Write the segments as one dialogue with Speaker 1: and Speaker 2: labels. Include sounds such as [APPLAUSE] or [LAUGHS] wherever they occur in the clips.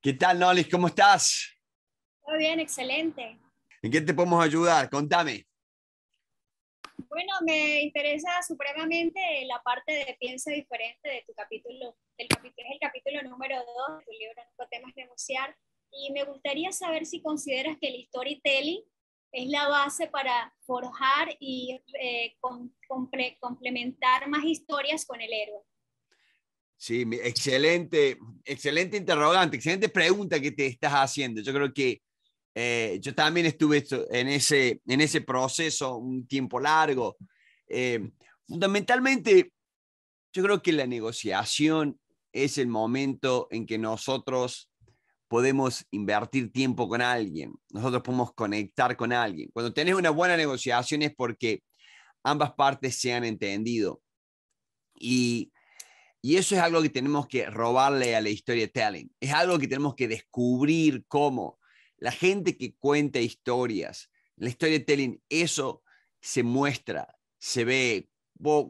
Speaker 1: ¿Qué tal, Nolis? ¿Cómo estás?
Speaker 2: Muy bien, excelente.
Speaker 1: ¿En qué te podemos ayudar? Contame.
Speaker 2: Bueno, me interesa supremamente la parte de Piensa Diferente de tu capítulo, del capítulo es el capítulo número 2 de tu libro No temas negociar, y me gustaría saber si consideras que el storytelling es la base para forjar y eh, complementar más historias con el héroe.
Speaker 1: Sí, excelente, excelente interrogante, excelente pregunta que te estás haciendo. Yo creo que eh, yo también estuve en ese, en ese proceso un tiempo largo. Eh, fundamentalmente, yo creo que la negociación es el momento en que nosotros podemos invertir tiempo con alguien, nosotros podemos conectar con alguien. Cuando tenés una buena negociación es porque ambas partes se han entendido. Y y eso es algo que tenemos que robarle a la historia telling. Es algo que tenemos que descubrir cómo la gente que cuenta historias, la historia storytelling, eso se muestra, se ve.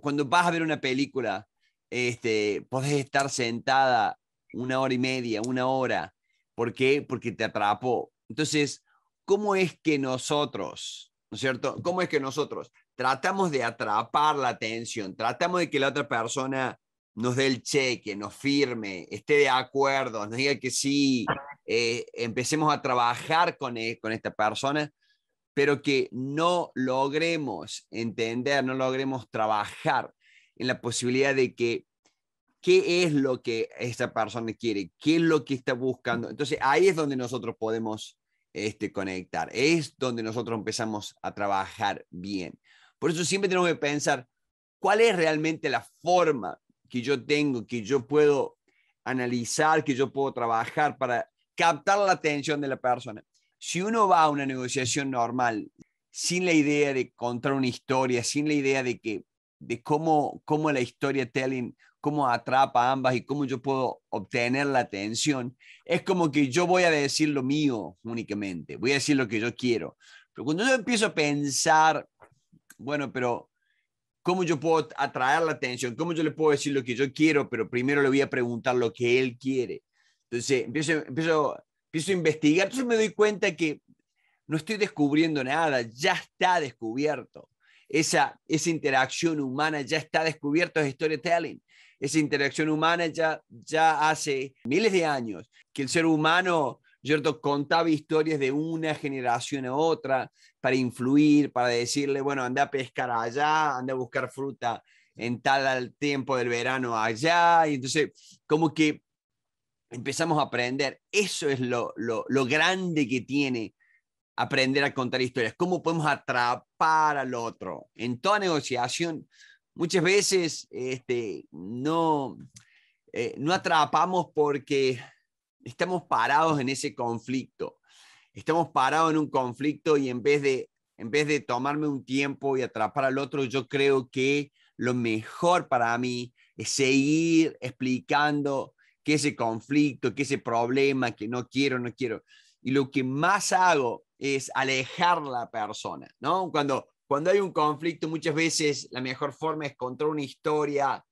Speaker 1: Cuando vas a ver una película, este, podés estar sentada una hora y media, una hora. ¿Por qué? Porque te atrapó. Entonces, ¿cómo es que nosotros, ¿no es cierto? ¿Cómo es que nosotros tratamos de atrapar la atención, tratamos de que la otra persona nos dé el cheque, nos firme, esté de acuerdo, nos diga que sí, eh, empecemos a trabajar con, e, con esta persona, pero que no logremos entender, no logremos trabajar en la posibilidad de que qué es lo que esta persona quiere, qué es lo que está buscando. Entonces ahí es donde nosotros podemos este, conectar, es donde nosotros empezamos a trabajar bien. Por eso siempre tenemos que pensar cuál es realmente la forma que yo tengo, que yo puedo analizar, que yo puedo trabajar para captar la atención de la persona. Si uno va a una negociación normal, sin la idea de contar una historia, sin la idea de que de cómo, cómo la historia telling, cómo atrapa a ambas y cómo yo puedo obtener la atención, es como que yo voy a decir lo mío únicamente, voy a decir lo que yo quiero. Pero cuando yo empiezo a pensar, bueno, pero cómo yo puedo atraer la atención, cómo yo le puedo decir lo que yo quiero, pero primero le voy a preguntar lo que él quiere. Entonces empiezo, a investigar, entonces me doy cuenta que no estoy descubriendo nada, ya está descubierto. Esa, esa interacción humana ya está descubierta, es storytelling. Esa interacción humana ya, ya hace miles de años que el ser humano ¿cierto? Contaba historias de una generación a otra para influir, para decirle, bueno, anda a pescar allá, anda a buscar fruta en tal tiempo del verano allá. Y entonces, como que empezamos a aprender. Eso es lo, grande que tiene aprender a contar historias. ¿Cómo podemos atrapar al otro? En toda negociación, muchas veces este, no, eh, no atrapamos porque Estamos parados en ese conflicto. Estamos parados en un conflicto y en vez de, en vez de tomarme un tiempo y atrapar al otro, yo creo que lo mejor para mí es seguir explicando que ese conflicto, que ese problema, que no quiero, no quiero. Y lo que más hago es alejar la persona, ¿no? Cuando, cuando hay un conflicto, muchas veces la mejor forma es contar una historia,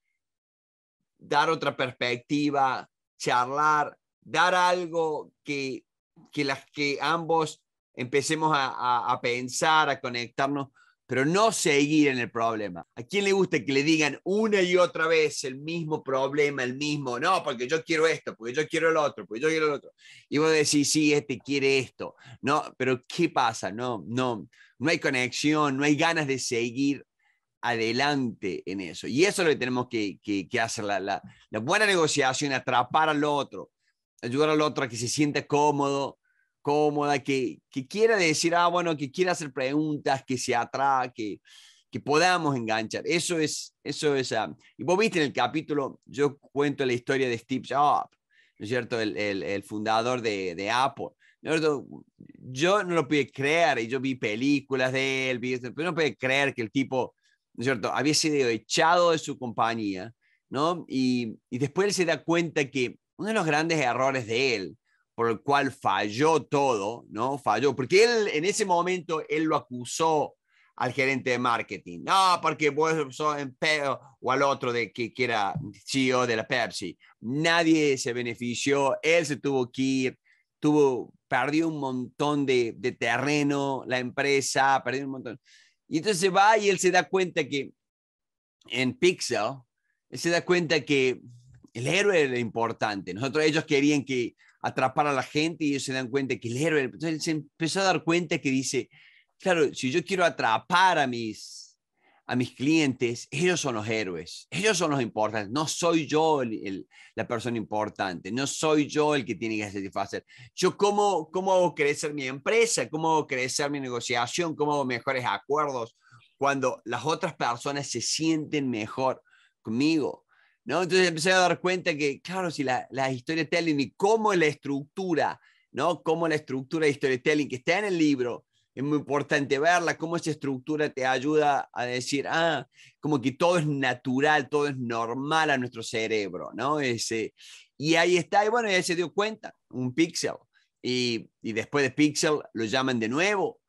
Speaker 1: dar otra perspectiva, charlar, dar algo que, las, que ambos empecemos a, pensar, a conectarnos, pero no seguir en el problema. ¿A quién le gusta que le digan una y otra vez el mismo problema, el mismo, no, porque yo quiero esto, porque yo quiero el otro, porque yo quiero el otro? Y vos decís, sí, este quiere esto. No, pero ¿qué pasa? No, no, no hay conexión, no hay ganas de seguir adelante en eso. Y eso es lo que tenemos que, que, hacer, la, la buena negociación, atrapar al otro, ayudar al otro a que se sienta cómodo, cómoda, que, que quiera decir, ah, bueno, que quiera hacer preguntas, que se atrae, que, que podamos enganchar. Eso es, eso es. Ah, y vos viste en el capítulo, yo cuento la historia de Steve Jobs, ¿no es cierto? El, el, el fundador de, de Apple. Yo no lo pude creer, y yo vi películas de él, pero no pude creer que el tipo, ¿no es cierto?, había sido echado de su compañía, ¿no? Y, y después él se da cuenta que uno de los grandes errores de él, por el cual falló todo, ¿no? Falló, porque él en ese momento, él lo acusó al gerente de marketing, no, porque vos sos en o al otro de que, que era CEO de la Pepsi. Nadie se benefició, él se tuvo que ir, tuvo, perdió un montón de, de terreno, la empresa, perdió un montón. Y entonces se va y él se da cuenta que en Pixel, él se da cuenta que el héroe era importante. Nosotros, ellos querían que atrapar a la gente y ellos se dan cuenta que el héroe, entonces se empezó a dar cuenta que dice, claro, si yo quiero atrapar a mis, a mis clientes, ellos son los héroes, ellos son los importantes, no soy yo la persona importante, no soy yo el que tiene que satisfacer. Yo cómo, cómo hago crecer mi empresa, cómo hago crecer mi negociación, cómo hago mejores acuerdos cuando las otras personas se sienten mejor conmigo entonces empecé a dar cuenta que, claro, si la, la telling y cómo la estructura, ¿no? Cómo la estructura de storytelling que está en el libro, es muy importante verla, cómo esa estructura te ayuda a decir, ah, como que todo es natural, todo es normal a nuestro cerebro, ¿no? Ese, y ahí está, y bueno, ya se dio cuenta, un pixel. Y, después de pixel lo llaman de nuevo,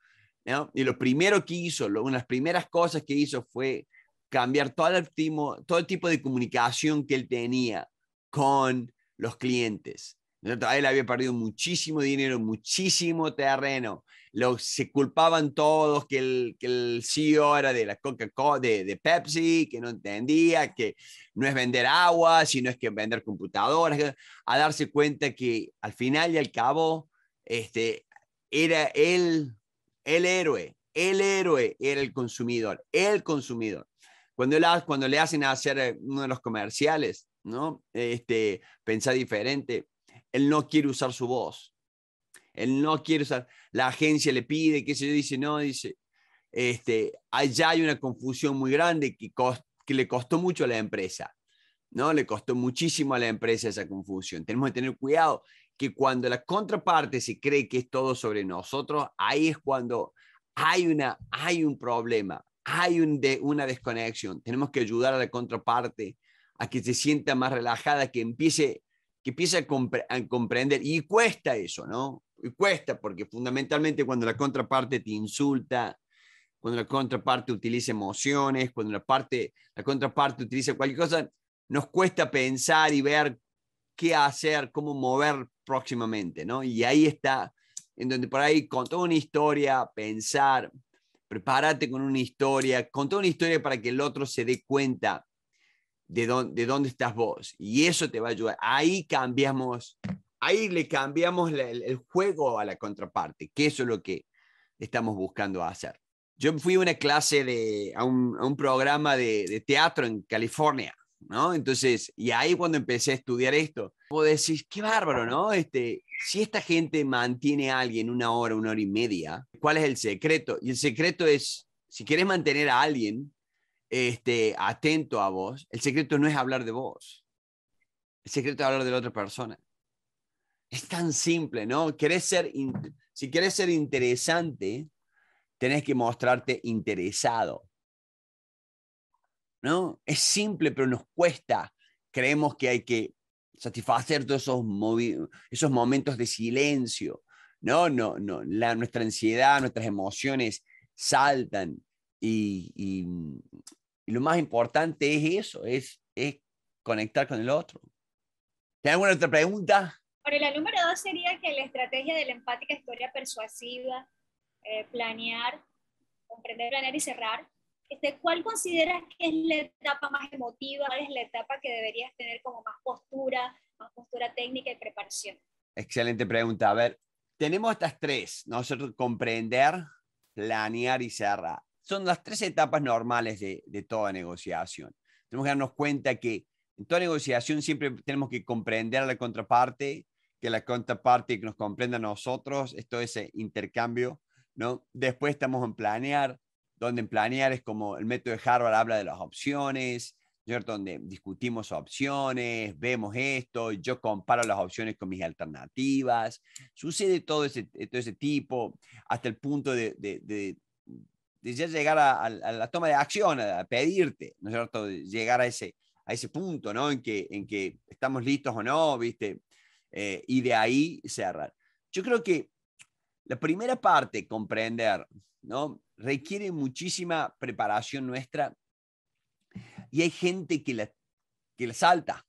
Speaker 1: Y lo primero que hizo, una de las primeras cosas que hizo fue cambiar todo el, tipo, de comunicación que él tenía con los clientes. Él había perdido muchísimo dinero, muchísimo terreno. lo se culpaban todos que el, CEO era de la Coca-Cola, de, Pepsi, que no entendía, que no es vender agua, sino es que vender computadoras, a darse cuenta que al final y al cabo este, era él el héroe, el héroe era el consumidor, el consumidor. Cuando, cuando le hacen hacer eh, uno de los comerciales, ¿no? Este, pensar diferente. Él no quiere usar su voz. Él no quiere usar. La agencia le pide, qué sé yo, dice, no, dice. Este, allá hay una confusión muy grande que, que le costó mucho a la empresa. ¿no? Le costó muchísimo a la empresa esa confusión. Tenemos que tener cuidado que cuando la contraparte se cree que es todo sobre nosotros, ahí es cuando hay, una, hay un problema hay una desconexión. Tenemos que ayudar a la contraparte a que se sienta más relajada, que empiece, que empiece a, comprender. Y cuesta eso, ¿no? Y cuesta porque fundamentalmente cuando la contraparte te insulta, cuando la contraparte utiliza emociones, cuando la, parte, la contraparte utiliza cualquier cosa, nos cuesta pensar y ver qué hacer, cómo mover próximamente, ¿no? Y ahí está, en donde por ahí con toda una historia, pensar, prepárate con una historia, contá una historia para que el otro se dé cuenta de, dónde, estás vos. Y eso te va a ayudar. Ahí cambiamos, ahí le cambiamos el, juego a la contraparte, que eso es lo que estamos buscando hacer. Yo fui a una clase de, a un, programa de teatro en California ¿no? Entonces, y ahí cuando empecé a estudiar esto, vos decís, qué bárbaro, ¿no? Este, si esta gente mantiene a alguien una hora, una hora y media, ¿cuál es el secreto? Y el secreto es, si quieres mantener a alguien este, atento a vos, el secreto no es hablar de vos, el secreto es hablar de la otra persona. Es tan simple, ¿no? ser, si quieres ser interesante, tenés que mostrarte interesado. ¿no? Es simple, pero nos cuesta. Creemos que hay que satisfacer todos esos, esos momentos de silencio. No, no, no. La, nuestra ansiedad, nuestras emociones saltan. Y, mm, y, lo más importante es eso, es, es conectar con el otro. ¿Tiene alguna otra pregunta?
Speaker 2: para la número dos sería que la estrategia de la empática historia persuasiva, eh, planear, comprender, planear y cerrar, ¿cuál consideras que es la etapa más emotiva? ¿Cuál es la etapa que deberías tener como más postura, más postura técnica y preparación?
Speaker 1: Excelente pregunta. A ver, tenemos estas tres, nosotros comprender, planear y cerrar. Son las tres etapas normales de, toda negociación. Tenemos que darnos cuenta que en toda negociación siempre tenemos que comprender a la contraparte, que la contraparte nos comprenda a nosotros, esto es eh, intercambio, ¿no? Después estamos en planear, donde en planear es como el método de Harvard habla de las opciones, ¿cierto? Donde discutimos opciones, vemos esto, yo comparo las opciones con mis alternativas. Sucede todo ese, todo ese tipo, hasta el punto de, ya llegar a, la toma de acción, a, pedirte, ¿no es Llegar a ese, a ese punto, ¿no? En que, en que estamos listos o no, ¿viste? Eh, y de ahí cerrar. Yo creo que la primera parte, comprender, ¿no? Requiere muchísima preparación nuestra y hay gente que la, que salta.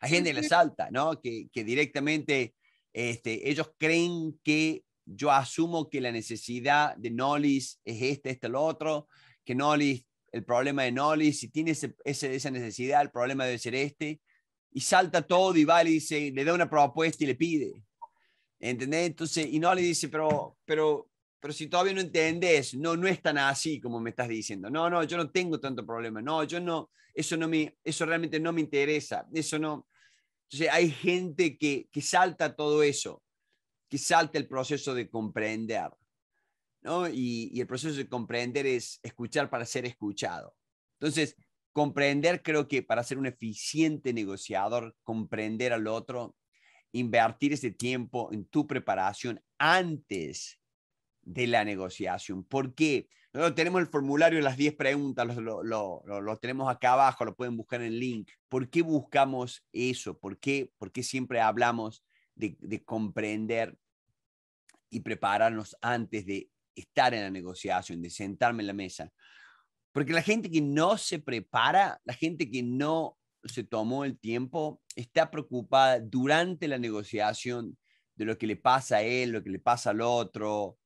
Speaker 1: Hay gente que la salta, ¿no? Que, directamente este, ellos creen que yo asumo que la necesidad de Nolis es este, este, el otro, que Nolis, el problema de Nolis, si tiene ese, esa necesidad, el problema debe ser este, y salta todo y va y le da una propuesta y le pide. ¿Entendés? Entonces, y no le dice, pero, pero, pero si todavía no entendés, no, no es tan así como me estás diciendo. No, no, yo no tengo tanto problema. No, yo no, eso no me, eso realmente no me interesa. Eso no. Entonces, hay gente que, que salta todo eso, que salta el proceso de comprender. ¿no? Y, y el proceso de comprender es escuchar para ser escuchado. Entonces, comprender creo que para ser un eficiente negociador, comprender al otro invertir ese tiempo en tu preparación antes de la negociación. ¿Por qué? tenemos el formulario de las 10 preguntas, lo, tenemos acá abajo, lo pueden buscar en el link. ¿Por qué buscamos eso? ¿Por qué, por siempre hablamos de, de, comprender y prepararnos antes de estar en la negociación, de sentarme en la mesa? Porque la gente que no se prepara, la gente que no se tomó el tiempo, está preocupada durante la negociación de lo que le pasa a él, lo que le pasa al otro,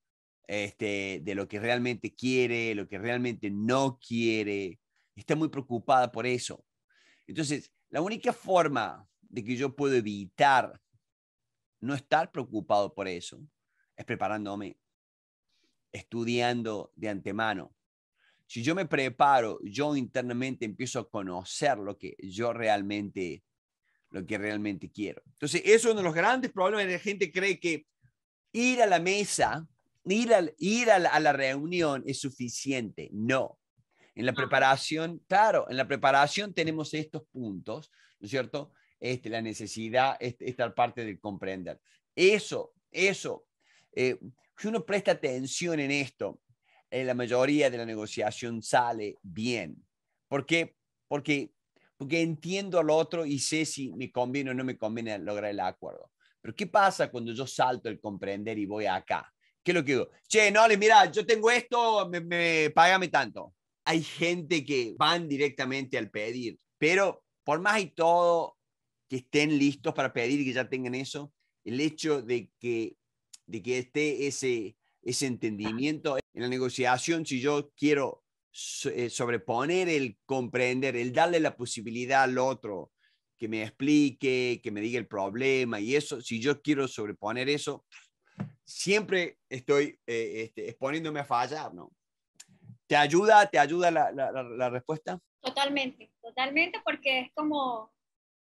Speaker 1: este, de lo que realmente quiere, lo que realmente no quiere. Está muy preocupada por eso. Entonces, la única forma de que yo puedo evitar no estar preocupado por eso es preparándome, estudiando de antemano, si yo me preparo, yo internamente empiezo a conocer lo que yo realmente, lo que realmente quiero. Entonces, eso es uno de los grandes problemas. La gente cree que ir a la mesa, ir, a, ir a, la, reunión es suficiente. No. En la ah. preparación, claro, en la preparación tenemos estos puntos, ¿no es cierto? Este, la necesidad, este, esta parte de comprender. Eso, eso, eh, si uno presta atención en esto, eh, la mayoría de la negociación sale bien. ¿Por qué? Porque, porque entiendo al otro y sé si me conviene o no me conviene lograr el acuerdo. Pero ¿qué pasa cuando yo salto el comprender y voy acá? ¿Qué es lo que digo? Che, no, mira, yo tengo esto, me, me págame tanto. Hay gente que van directamente al pedir, pero por más y todo que estén listos para pedir y que ya tengan eso, el hecho de que, de que esté ese, ese ah. entendimiento en la negociación, si yo quiero eh, sobreponer el comprender, el darle la posibilidad al otro que me explique, que me diga el problema y eso, si yo quiero sobreponer eso, siempre estoy eh, este, exponiéndome a fallar, ¿no? ¿Te ayuda, te ayuda la, respuesta?
Speaker 2: Totalmente, totalmente, porque es como,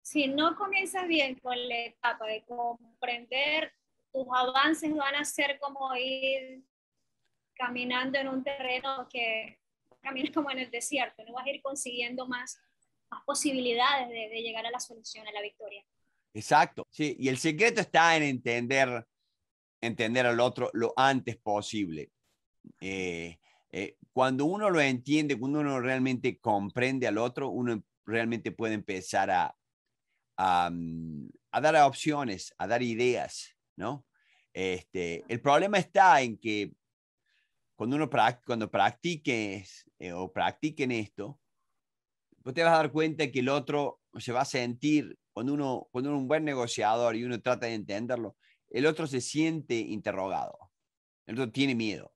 Speaker 2: si no comienzas bien con la etapa de comprender, tus avances van a ser como ir caminando en un terreno que caminas como en el desierto, no vas a ir consiguiendo más, más posibilidades de, llegar a la solución, a la victoria.
Speaker 1: Exacto, sí, y el secreto está en entender, entender al otro lo antes posible. Eh, eh, cuando uno lo entiende, cuando uno realmente comprende al otro, uno realmente puede empezar a, a, mm, a dar opciones, a dar ideas, ¿no? Este, el problema está en que cuando uno cuando practiques eh, o practiquen esto, usted te vas a dar cuenta que el otro se va a sentir, cuando uno, cuando es un buen negociador y uno trata de entenderlo, el otro se siente interrogado, el otro tiene miedo,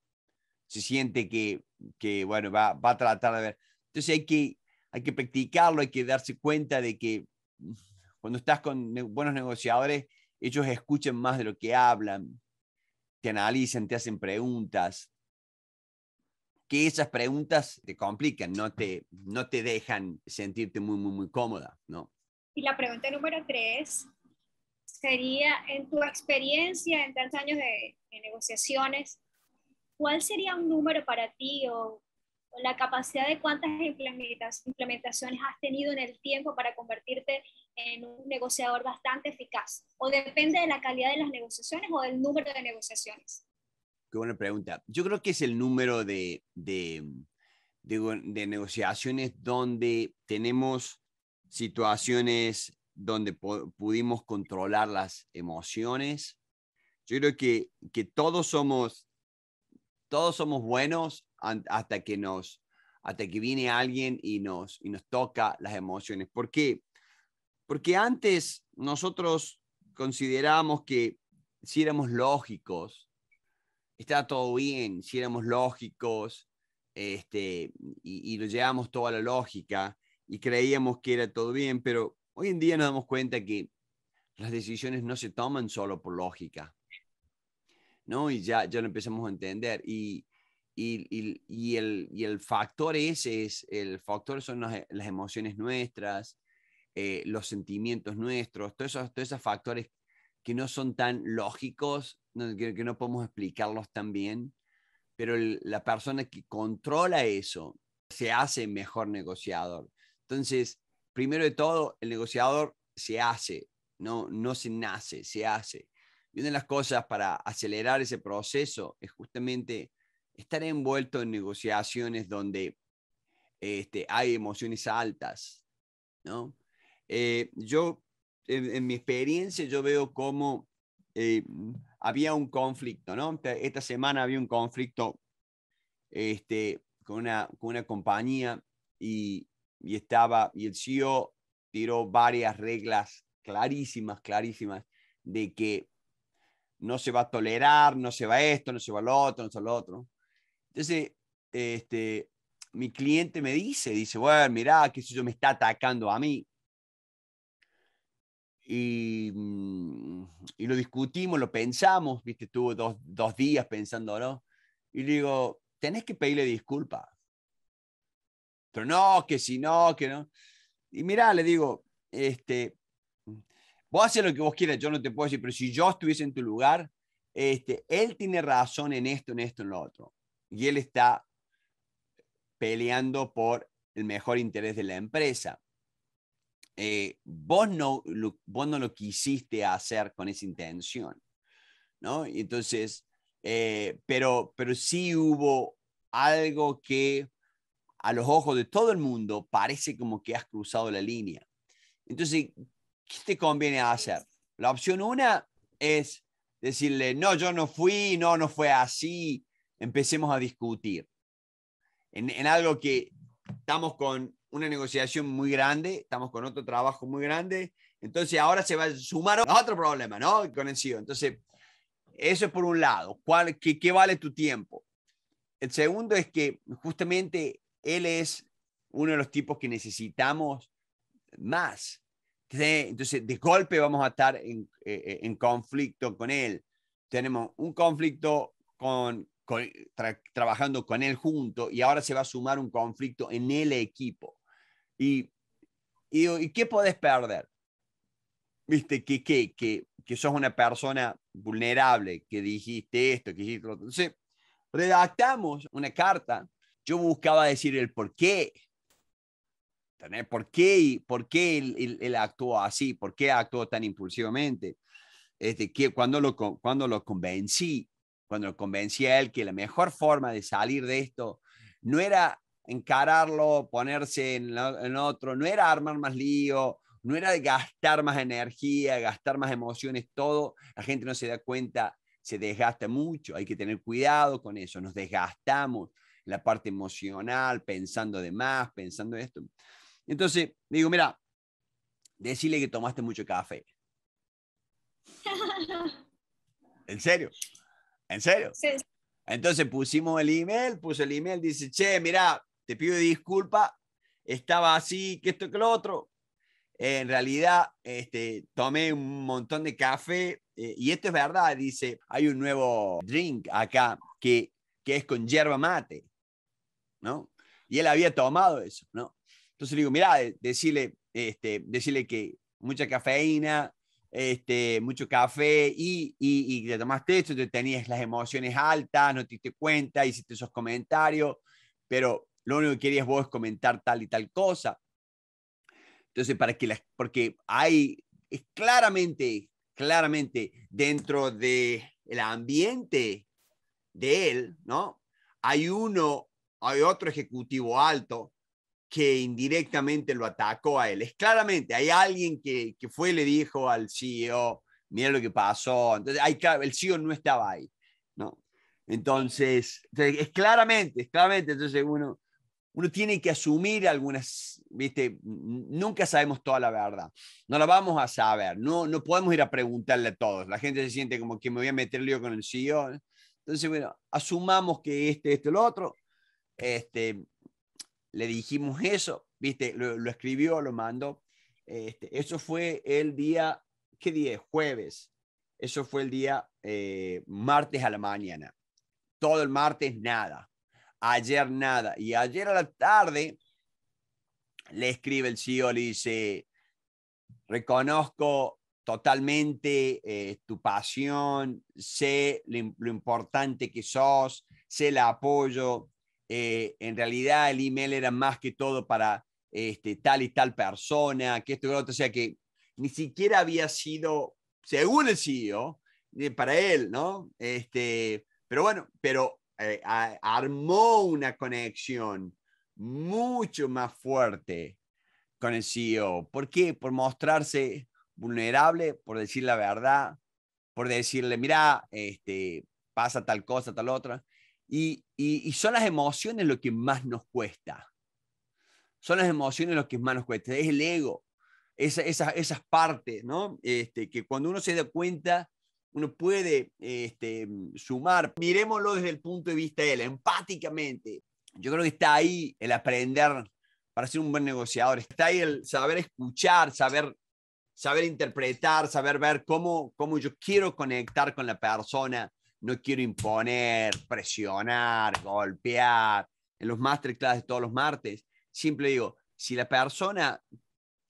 Speaker 1: se siente que, que bueno, va, va a tratar de ver. Entonces hay que, hay que practicarlo, hay que darse cuenta de que mm, cuando estás con buenos negociadores, ellos escuchan más de lo que hablan, te analizan, te hacen preguntas, que esas preguntas te complican, no te, no te dejan sentirte muy, muy, muy cómoda, ¿no?
Speaker 2: Y la pregunta número tres sería, en tu experiencia en tantos años de, negociaciones, ¿cuál sería un número para ti o la capacidad de cuántas implementaciones has tenido en el tiempo para convertirte en un negociador bastante eficaz? ¿O depende de la calidad de las negociaciones o del número de negociaciones?
Speaker 1: Qué buena pregunta. Yo creo que es el número de, negociaciones donde tenemos situaciones donde pudimos controlar las emociones. Yo creo que, que todos somos todos somos buenos hasta que nos hasta que viene alguien y nos y nos toca las emociones. ¿Por qué? Porque antes nosotros considerábamos que si éramos lógicos está todo bien si éramos lógicos este, y, lo llevamos toda la lógica y creíamos que era todo bien, pero hoy en día nos damos cuenta que las decisiones no se toman solo por lógica, ¿no? Y ya, ya lo empezamos a entender. Y, y, el, factor ese es, el factor son las, emociones nuestras, eh, los sentimientos nuestros, todos esos, todos esos factores que no son tan lógicos, que, no podemos explicarlos tan bien, pero la persona que controla eso se hace mejor negociador. Entonces, primero de todo, el negociador se hace, no, no se nace, se hace. Y una de las cosas para acelerar ese proceso es justamente estar envuelto en negociaciones donde este, hay emociones altas, ¿no? Eh, yo en, mi experiencia yo veo cómo eh, mm, había un conflicto, ¿no? Esta, semana había un conflicto este, con, una, con una compañía y, y estaba, y el CEO tiró varias reglas clarísimas, clarísimas, de que no se va a tolerar, no se va esto, no se va lo otro, no se va lo otro. Entonces, este, mi cliente me dice, dice, bueno, mirá, que eso yo me está atacando a mí. Mm, y, lo discutimos, lo pensamos, viste, estuvo dos, dos días no y le digo, tenés que pedirle disculpas. Pero no, que si no, que no. Y mirá, le digo, este, vos haces lo que vos quieras, yo no te puedo decir, pero si yo estuviese en tu lugar, este, él tiene razón en esto, en esto, en lo otro. Y él está peleando por el mejor interés de la empresa. Eh, vos, no, lo, vos no lo quisiste hacer con esa intención, ¿no? Entonces, eh, pero, pero sí hubo algo que a los ojos de todo el mundo parece como que has cruzado la línea. Entonces, ¿qué te conviene hacer? La opción una es decirle, no, yo no fui, no, no fue así, empecemos a discutir. en algo que estamos con una negociación muy grande, estamos con otro trabajo muy grande, entonces ahora se va a sumar otro problema, ¿no? Con el CEO. Entonces, eso es por un lado, ¿Cuál, qué, vale tu tiempo? El segundo es que justamente él es uno de los tipos que necesitamos más. Entonces, de golpe vamos a estar eh, en, conflicto con él. Tenemos un conflicto con, trabajando con él junto y ahora se va a sumar un conflicto en el equipo. Y, y, ¿qué podés perder? Viste, que, que, que, que sos una persona vulnerable, que dijiste esto, que dijiste lo otro. Entonces, redactamos una carta. Yo buscaba decir el por qué. tener ¿Por qué, por qué él, actuó así? ¿Por qué actuó tan impulsivamente? Este, que cuando, lo, cuando lo convencí, cuando convencí a él que la mejor forma de salir de esto no era encararlo, ponerse en, otro, no era armar más lío, no era gastar más energía, gastar más emociones, todo, la gente no se da cuenta, se desgasta mucho, hay que tener cuidado con eso, nos desgastamos la parte emocional, pensando de más, pensando esto. Entonces, digo, mira, decirle que tomaste mucho café. ¿En serio? ¿En serio? Entonces pusimos el email, puso el email, dice, che, mira, te pido disculpa, estaba así, que esto, que lo otro. en realidad, este, tomé un montón de café eh, y esto es verdad, dice, hay un nuevo drink acá que, que es con yerba mate, ¿no? Y él había tomado eso, ¿no? Entonces le digo, mira, decirle, este, decirle que mucha cafeína, este, mucho café y, y, y te tomaste esto, te tenías las emociones altas, no te diste cuenta, hiciste esos comentarios, pero lo único que querías vos comentar tal y tal cosa. Entonces, para que las, porque hay es claramente, claramente dentro de el ambiente de él, ¿no? Hay uno, hay otro ejecutivo alto que indirectamente lo atacó a él. Es claramente, hay alguien que, que fue y le dijo al CEO, mira lo que pasó. Entonces, hay, el CEO no estaba ahí, ¿no? Entonces, es claramente, es claramente, entonces uno, uno tiene que asumir algunas, ¿viste? Nunca sabemos toda la verdad. No la vamos a saber. No, no podemos ir a preguntarle a todos. La gente se siente como que me voy a meter lío con el CEO. Entonces, bueno, asumamos que este, este, el otro. Este, le dijimos eso, ¿viste? Lo, escribió, lo mandó. Este, eso fue el día, ¿qué día? Jueves. Eso fue el día eh, martes a la mañana. Todo el martes, nada Ayer nada. Y ayer a la tarde le escribe el CEO, le dice, reconozco totalmente eh, tu pasión, sé lo, importante que sos, sé el apoyo. Eh, en realidad el email era más que todo para este, tal y tal persona, que esto y lo otro, o sea que ni siquiera había sido, según el CEO, eh, para él, ¿no? Este, pero bueno, pero eh, armó una conexión mucho más fuerte con el CEO. ¿Por qué? Por mostrarse vulnerable, por decir la verdad, por decirle, mira, este, pasa tal cosa, tal otra. Y, y, y, son las emociones lo que más nos cuesta. Son las emociones lo que más nos cuesta. Es el ego, esas, esas partes, ¿no? Este, que cuando uno se da cuenta uno puede este, mm, sumar. Miremoslo desde el punto de vista de él, empáticamente. Yo creo que está ahí el aprender para ser un buen negociador. Está ahí el saber escuchar, saber, saber interpretar, saber ver cómo, cómo yo quiero conectar con la persona. No quiero imponer, presionar, golpear. En los masterclass de todos los martes, siempre digo, si la persona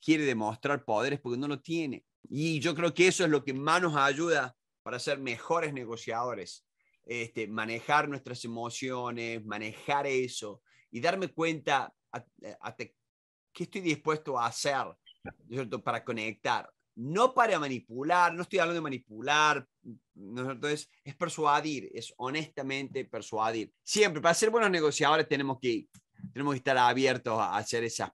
Speaker 1: quiere demostrar poderes, porque no lo tiene. Y yo creo que eso es lo que más nos ayuda para ser mejores negociadores, este, manejar nuestras emociones, manejar eso y darme cuenta hasta qué estoy dispuesto a hacer para conectar. No para manipular, no estoy hablando de manipular, entonces es persuadir, es honestamente persuadir. Siempre, para ser buenos negociadores tenemos que, tenemos que estar abiertos a hacer esas,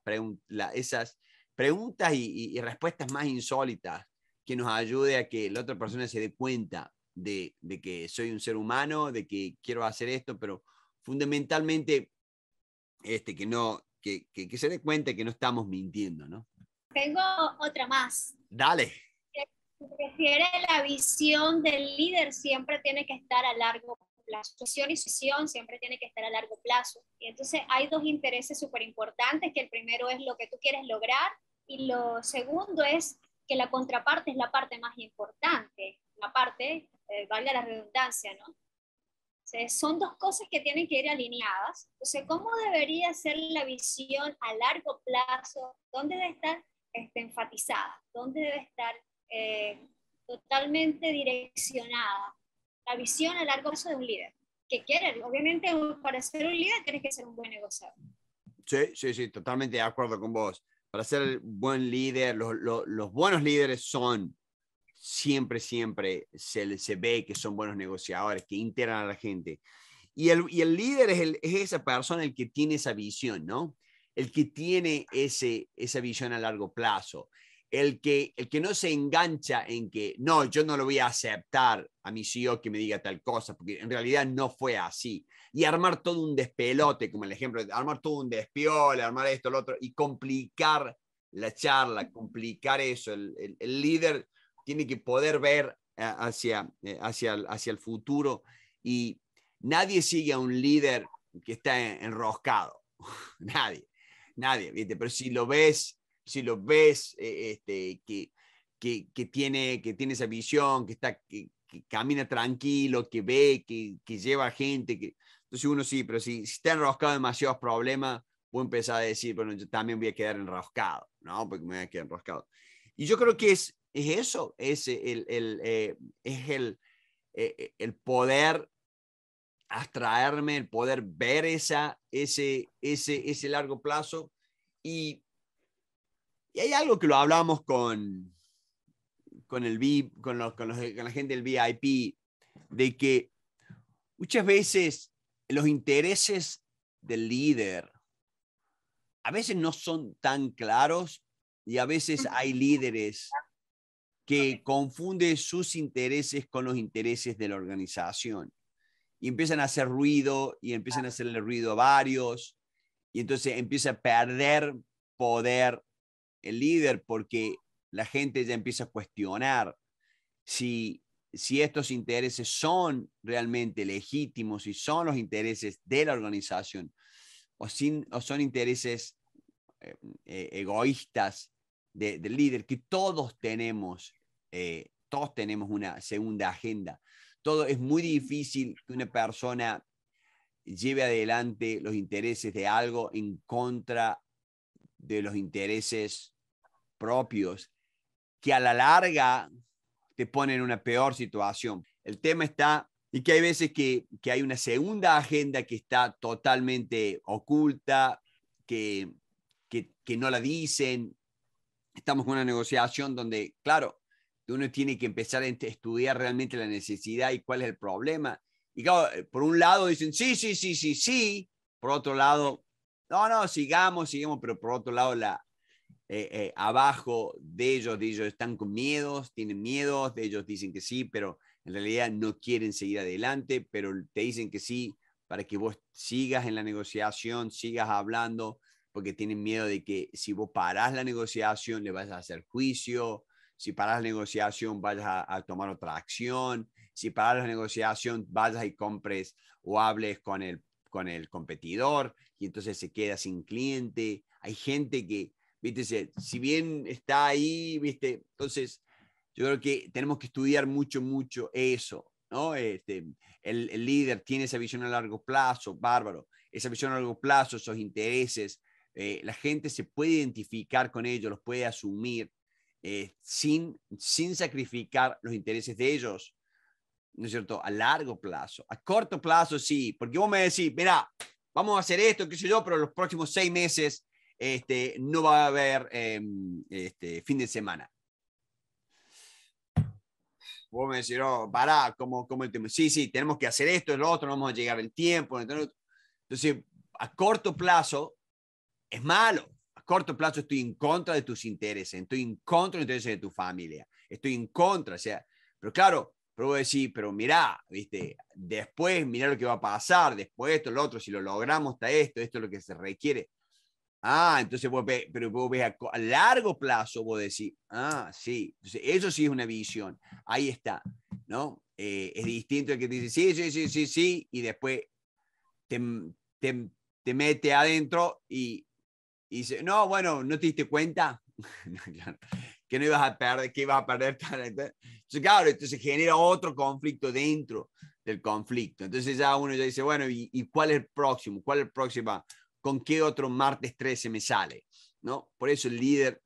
Speaker 1: esas preguntas y respuestas más insólitas que nos ayude a que la otra persona se dé cuenta de, de que soy un ser humano, de que quiero hacer esto, pero fundamentalmente este, que, no, que, que, se dé cuenta que no estamos mintiendo, ¿no?
Speaker 2: Tengo otra más. Dale. Se refiere la visión del líder siempre tiene que estar a largo plazo. Visión y visión siempre tiene que estar a largo plazo. Y entonces hay dos intereses súper importantes, que el primero es lo que tú quieres lograr y lo segundo es que la contraparte es la parte más importante, la parte, eh, valga la redundancia, ¿no? O sea, son dos cosas que tienen que ir alineadas. O sea, ¿cómo debería ser la visión a largo plazo? ¿Dónde debe estar este, enfatizada? ¿Dónde debe estar eh, totalmente direccionada la visión a largo plazo de un líder? Que quiere, obviamente, para ser un líder tienes que ser un buen negociador.
Speaker 1: Sí, sí, sí, totalmente de acuerdo con vos para ser buen líder, los, buenos líderes son siempre, siempre se, ve que son buenos negociadores, que integran a la gente. Y el, líder es, esa persona el que tiene esa visión, ¿no? El que tiene esa visión a largo plazo, el que, el que no se engancha en que, no, yo no lo voy a aceptar a mi CEO que me diga tal cosa, porque en realidad no fue así. Y armar todo un despelote, como el ejemplo, de armar todo un despiol, armar esto, lo otro, y complicar la charla, complicar eso. El, líder tiene que poder ver hacia, eh, hacia, hacia el futuro y nadie sigue a un líder que está enroscado, [LAUGHS] nadie, nadie, pero si lo ves si lo ves eh, este, que, que, tiene, que tiene esa visión, que, está, que, camina tranquilo, que ve, que, que lleva gente. Que... Entonces uno sí, pero si, está enroscado en demasiados problemas, voy a empezar a decir, bueno, yo también voy a quedar enroscado, ¿no? Porque me voy a quedar enroscado. Y yo creo que es, es eso, es el, el, eh, es el, eh, el poder abstraerme, el poder ver esa, ese, ese, ese largo plazo. Y y hay algo que lo hablamos con, con, el, VIP, con, la gente del VIP, de que muchas veces los intereses del líder a veces no son tan claros y a veces hay líderes que confunden sus intereses con los intereses de la organización y empiezan a hacer ruido y empiezan a hacerle ruido a varios y entonces empieza a perder poder el líder porque la gente ya empieza a cuestionar si, si estos intereses son realmente legítimos, y son los intereses de la organización o, sin, son intereses eh, eh, egoístas del líder, que todos tenemos, eh, todos tenemos una segunda agenda. Todo es muy difícil que una persona lleve adelante los intereses de algo en contra de los intereses propios que a la larga te ponen en una peor situación. El tema está, y que hay veces que, hay una segunda agenda que está totalmente oculta, que, no la dicen. Estamos con una negociación donde, claro, uno tiene que empezar a estudiar realmente la necesidad y cuál es el problema. Y claro, por un lado dicen, sí, sí, sí, sí, sí. Por otro lado, no, no, sigamos, sigamos, pero por otro lado, la, eh, eh, abajo de ellos, de ellos están con miedos, tienen miedos, de ellos dicen que sí, pero en realidad no quieren seguir adelante, pero te dicen que sí para que vos sigas en la negociación, sigas hablando, porque tienen miedo de que si vos parás la negociación le vas a hacer juicio, si parás la negociación vayas a, tomar otra acción, si parás la negociación vayas y compres o hables con el con el competidor y entonces se queda sin cliente. Hay gente que, viste, si bien está ahí, viste, entonces yo creo que tenemos que estudiar mucho, mucho eso, ¿no? Este, el, líder tiene esa visión a largo plazo, bárbaro, esa visión a largo plazo, esos intereses, eh, la gente se puede identificar con ellos, los puede asumir eh, sin, sin sacrificar los intereses de ellos ¿no es cierto? A largo plazo. A corto plazo sí, porque vos me decís, mira, vamos a hacer esto, qué sé yo, pero los próximos seis meses este, no va a haber em, este, fin de semana. Vos me decís, oh, para, como, como el tema? Sí, sí, tenemos que hacer esto, el otro, no vamos a llegar el tiempo. Entonces, entonces, a corto plazo es malo. A corto plazo estoy en contra de tus intereses, estoy en contra de los intereses de tu familia, estoy en contra, o sea, pero claro, pero vos decís, pero mirá, ¿viste? después mirá lo que va a pasar, después esto, lo otro, si lo logramos está esto, esto es lo que se requiere. Ah, entonces vos ves, pero vos ves a, largo plazo, vos decís, ah, sí, eso sí es una visión, ahí está, ¿no? Eh, es distinto el que te dice, sí, sí, sí, sí, sí, y después te, mete adentro y, dice, no, bueno, ¿no te diste cuenta? [LAUGHS] que no ibas a perder, que ibas a perder [LAUGHS] Entonces, claro, entonces genera otro conflicto dentro del conflicto. Entonces ya uno ya dice, bueno, ¿y, cuál es el próximo? ¿Cuál es el próximo? ¿Con qué otro martes 13 me sale? ¿No? Por eso el líder,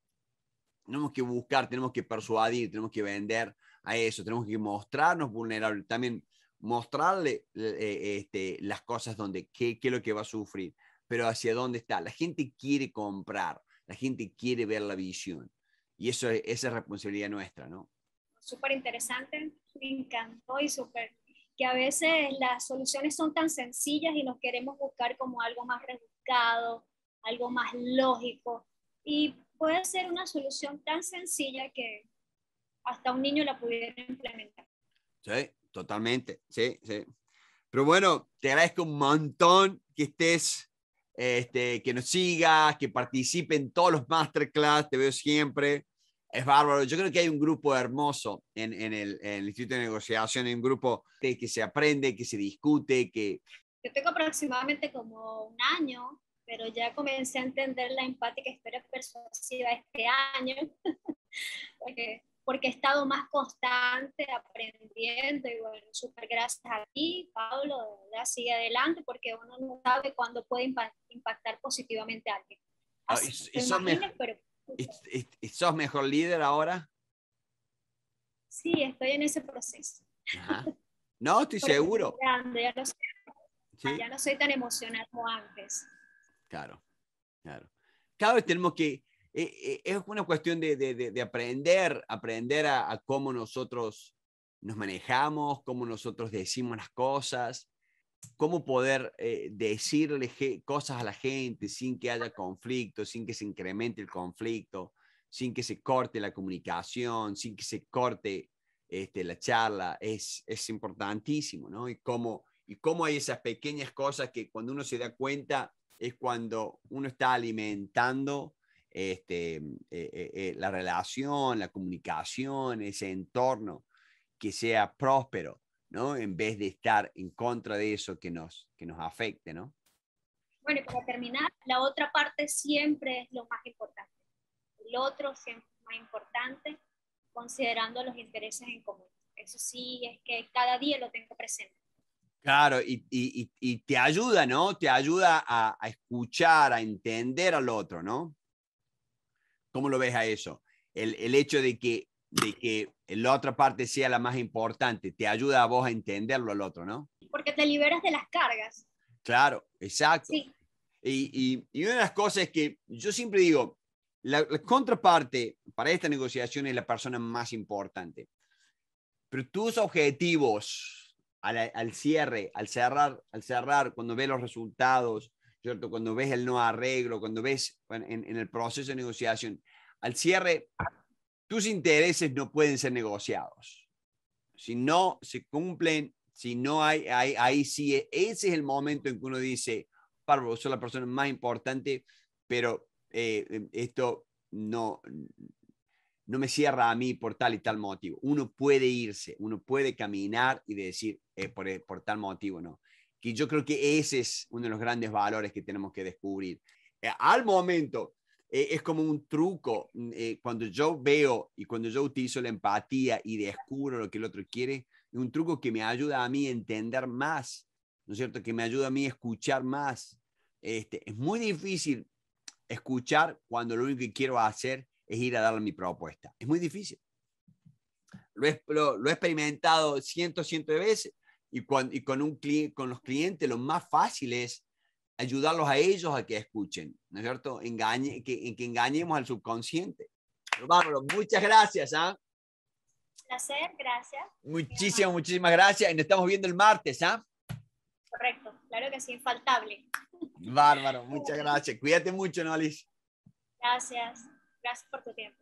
Speaker 1: tenemos que buscar, tenemos que persuadir, tenemos que vender a eso, tenemos que mostrarnos vulnerables, también mostrarle eh, eh, este, las cosas donde, qué, qué es lo que va a sufrir, pero hacia dónde está. La gente quiere comprar, la gente quiere ver la visión y eso, esa es responsabilidad nuestra, ¿no?
Speaker 2: Súper interesante, me encantó y súper que a veces las soluciones son tan sencillas y nos queremos buscar como algo más rebuscado, algo más lógico. Y puede ser una solución tan sencilla que hasta un niño la pudiera implementar.
Speaker 1: Sí, totalmente, sí, sí. Pero bueno, te agradezco un montón que estés, este, que nos sigas, que participe en todos los masterclass, te veo siempre es bárbaro. Yo creo que hay un grupo hermoso en, en, el, Instituto de Negociación, un grupo que, que se aprende, que se discute, que...
Speaker 2: Yo tengo aproximadamente como un año, pero ya comencé a entender la empática historia persuasiva este año, [LAUGHS] porque, he estado más constante aprendiendo y bueno, súper gracias a ti, Pablo, de verdad, sigue adelante porque uno no sabe cuándo puede impactar positivamente a alguien.
Speaker 1: Ah, Así, ah, ¿Sos mejor líder ahora?
Speaker 2: Sí, estoy en ese proceso.
Speaker 1: No, estoy seguro. Ah, ya,
Speaker 2: no soy, tan emocional como antes.
Speaker 1: Claro, claro. Cada vez tenemos que, eh, eh, es una cuestión de, aprender, aprender a, cómo nosotros nos manejamos, cómo nosotros decimos las cosas, cómo poder eh, decirle cosas a la gente sin que haya conflicto, sin que se incremente el conflicto, sin que se corte la comunicación, sin que se corte este, la charla, es, es importantísimo, ¿no? Y cómo, y cómo hay esas pequeñas cosas que cuando uno se da cuenta es cuando uno está alimentando este, mm, eh, eh, la relación, la comunicación, ese entorno que sea próspero. ¿no? En vez de estar en contra de eso que nos, que nos afecte, ¿no?
Speaker 2: Bueno, y para terminar, la otra parte siempre es lo más importante. El otro siempre es más importante, considerando los intereses en común. Eso sí, es que cada día lo tengo presente.
Speaker 1: Claro, y, y, y te ayuda, ¿no? Te ayuda a, a, escuchar, a entender al otro, ¿no? ¿Cómo lo ves a eso? El, el hecho de que de que la otra parte sea la más importante, te ayuda a vos a entenderlo al otro, ¿no?
Speaker 2: Porque te liberas de las cargas.
Speaker 1: Claro, exacto. Y, y, y, una de las cosas es que yo siempre digo, la, contraparte para esta negociación es la persona más importante. Pero tus objetivos al, al cierre, al cerrar, al cerrar, cuando ves los resultados, ¿cierto? cuando ves el no arreglo, cuando ves en, en el proceso de negociación, al cierre, tus intereses no pueden ser negociados. Si no se cumplen, si no hay, ahí sí, e, ese es el momento en que uno dice, Pablo, soy la persona más importante, pero eh, em, esto no, no me cierra a mí por tal y tal motivo. Uno puede irse, uno puede caminar y decir, eh, por, eh, por, tal motivo, no. Que yo creo que ese es uno de los grandes valores que tenemos que descubrir. al momento e-, es como un truco. Mm, eh, cuando yo veo y cuando yo utilizo la empatía y descubro lo que el otro quiere, es un truco que me ayuda a mí a entender más, ¿no es cierto? Que me ayuda a mí a escuchar más. Este, es muy difícil escuchar cuando lo único que quiero hacer es ir a darle mi propuesta. Es muy difícil. Lo he, experimentado cientos, cientos de veces y, cuando, con, un, con los clientes lo más fácil es ayudarlos a ellos a que escuchen, ¿no es cierto? Engañe, que, engañemos al subconsciente. Bárbaro, muchas gracias. ¿ah?
Speaker 2: Placer, gracias.
Speaker 1: Muchísimas, muchísimas gracias. Y nos estamos viendo el martes, ¿ah?
Speaker 2: Correcto, claro que sí, infaltable.
Speaker 1: Bárbaro, muchas gracias. Cuídate mucho, Alice?
Speaker 2: Gracias, gracias por tu tiempo.